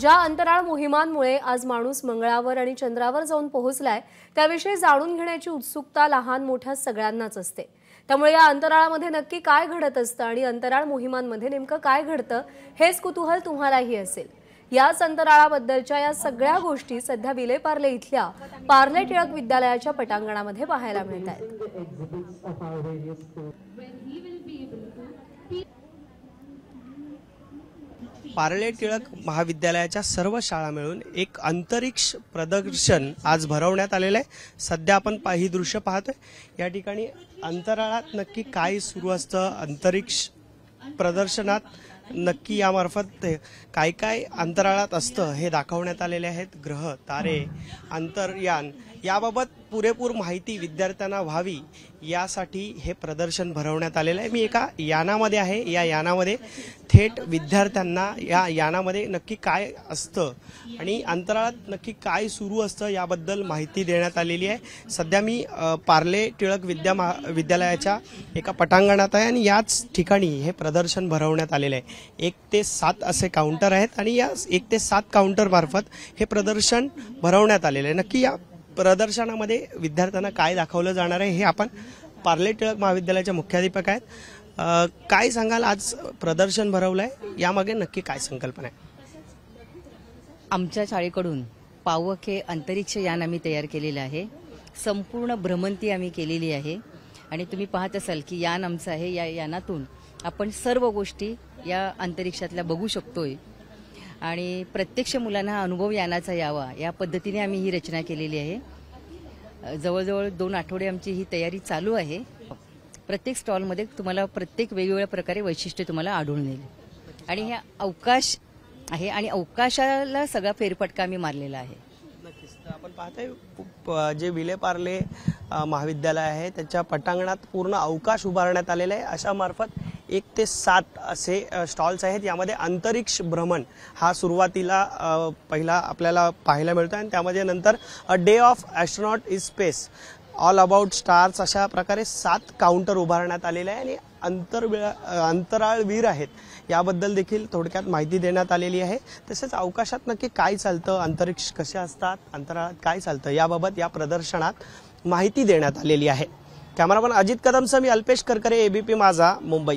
ज्या अंतराळ मोहिमांमुळे आज माणूस मंगळावर आणि चंद्रावर जाऊन पोहोचलाय त्याविषयी जाणून घेण्याची उत्सुकता लहान मोठ्या सगळ्यांनाच असते त्यामुळे या अंतराळामध्ये नक्की काय घडत असतं आणि अंतराळ मोहिमांमध्ये नेमकं काय घडतं हेच कुतूहल तुम्हालाही असेल याच अंतराळाबद्दलच्या या सगळ्या गोष्टी सध्या विलेपार्ले इथल्या पार्ले टिळक विद्यालयाच्या पटांगणामध्ये पाहायला मिळत आहेत पार्ले टिळक महाविद्यालयाच्या सर्व शाळा मिळून एक अंतरिक्ष प्रदर्शन आज भरवण्यात आलेलं आहे सध्या आपण ही दृश्य पाहतोय या ठिकाणी अंतराळात नक्की काय सुरू असतं अंतरिक्ष प्रदर्शनात नक्की यामार्फत काय काय अंतराळात असतं हे दाखवण्यात आलेले आहेत ग्रह तारे अंतरयान याबाबत पुरेपूर माहिती विद्यार्थ्यांना व्हावी यासाठी हे प्रदर्शन भरवण्यात आलेलं आहे मी एका यानामध्ये आहे या यानामध्ये थेट विद्यार्थ्यांना या यानामध्ये नक्की काय असतं आणि अंतराळात नक्की काय सुरू असतं याबद्दल माहिती देण्यात आलेली आहे सध्या मी पार्ले टिळक विद्या महा विद्यालयाच्या एका पटांगणात आहे आणि याच ठिकाणी हे प्रदर्शन भरवण्यात आलेलं आहे एक ते सात असे काउंटर आहेत आणि या एक ते सात काउंटरमार्फत हे प्रदर्शन भरवण्यात आलेलं आहे नक्की या प्रदर्शनामध्ये विद्यार्थ्यांना काय दाखवलं जाणार आहे हे आपण पार्ले टिळक महाविद्यालयाच्या मुख्याध्यापक आहेत काय सांगाल आज प्रदर्शन भरवलं आहे यामागे नक्की काय संकल्पना आहे आमच्या शाळेकडून पावक हे अंतरिक्ष यान आम्ही तयार केलेलं आहे संपूर्ण भ्रमंती आम्ही केलेली आहे आणि तुम्ही पाहत असाल की यान आमचं आहे या यानातून आपण सर्व गोष्टी या अंतरिक्षातल्या बघू शकतोय आणि प्रत्यक्ष मुलांना हा अनुभव यानाचा यावा या पद्धतीने आम्ही ही रचना केलेली आहे जवळजवळ दोन आठवडे आमची ही तयारी चालू आहे प्रत्येक स्टॉलमध्ये तुम्हाला प्रत्येक वेगवेगळ्या प्रकारे वैशिष्ट्य तुम्हाला आढळून येईल आणि हे अवकाश आहे आणि अवकाशाला सगळा फेरफटका आम्ही मारलेला आहे आपण पाहताय जे विले पार्ले महाविद्यालय आहे त्याच्या पटांगणात पूर्ण अवकाश उभारण्यात आलेला आहे अशा मार्फत एक ते सात असे स्टॉल्स आहेत यामध्ये अंतरिक्ष भ्रमण हा सुरुवातीला पहिला आपल्याला पाहायला मिळतो आणि त्यामध्ये नंतर a day of astronaut is space all about stars अशा प्रकारे सात काउंटर उभारण्यात आलेले आहे आणि अंतर अंतराळवीर आहेत याबद्दल देखील थोडक्यात माहिती देण्यात आलेली आहे तसेच अवकाशात नक्की काय चालतं अंतरिक्ष कसे असतात अंतराळात काय चालतं याबाबत या प्रदर्शनात माहिती देण्यात आलेली आहे कॅमेरामन अजित कदमचं मी अल्पेश करकरे एबीपी माझा मुंबई